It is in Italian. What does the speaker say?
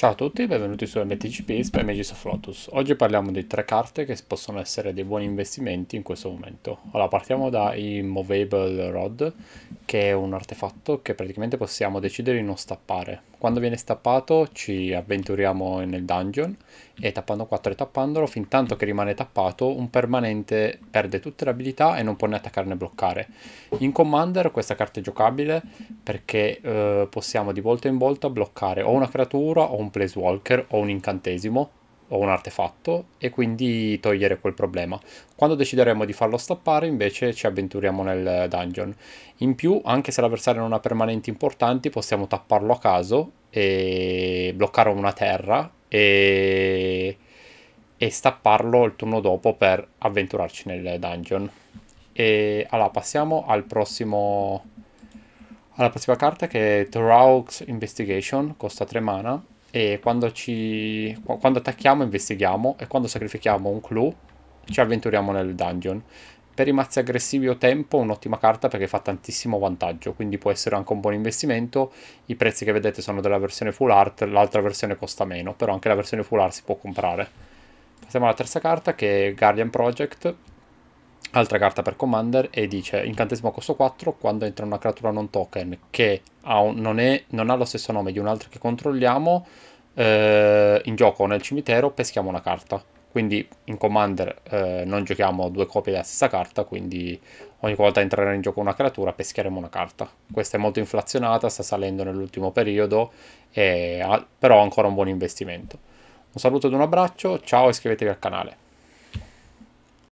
Ciao a tutti, e benvenuti su MTG Space per Magis of Lotus. Oggi parliamo di tre carte che possono essere dei buoni investimenti in questo momento. Allora, partiamo da Immovable Rod, che è un artefatto che praticamente possiamo decidere di non stappare. Quando viene stappato ci avventuriamo nel dungeon e tappando 4 e tappandolo, fin tanto che rimane tappato, un permanente perde tutte le abilità e non può né attaccare né bloccare. In Commander questa carta è giocabile perché eh, possiamo di volta in volta bloccare o una creatura o un planeswalker o un incantesimo o un artefatto e quindi togliere quel problema. Quando decideremo di farlo stappare invece ci avventuriamo nel dungeon. In più, anche se l'avversario non ha permanenti importanti, possiamo tapparlo a caso e bloccare una terra e, e stapparlo il turno dopo per avventurarci nel dungeon. E allora passiamo al prossimo alla prossima carta che è Turaug's Investigation, costa 3 mana e quando, ci, quando attacchiamo investighiamo e quando sacrifichiamo un clue ci avventuriamo nel dungeon. Per i mazzi aggressivi o tempo un'ottima carta perché fa tantissimo vantaggio, quindi può essere anche un buon investimento. I prezzi che vedete sono della versione full art, l'altra versione costa meno, però anche la versione full art si può comprare. Passiamo alla terza carta che è Guardian Project, altra carta per Commander e dice incantesimo a costo 4 quando entra una creatura non token che ha un, non, è, non, ha lo stesso nome di un'altra che controlliamo eh, in gioco o nel cimitero peschiamo una carta quindi in Commander eh, non giochiamo due copie della stessa carta quindi ogni volta entrerà in gioco una creatura pescheremo una carta questa è molto inflazionata sta salendo nell'ultimo periodo ha, però ha ancora un buon investimento un saluto ed un abbraccio ciao e iscrivetevi al canale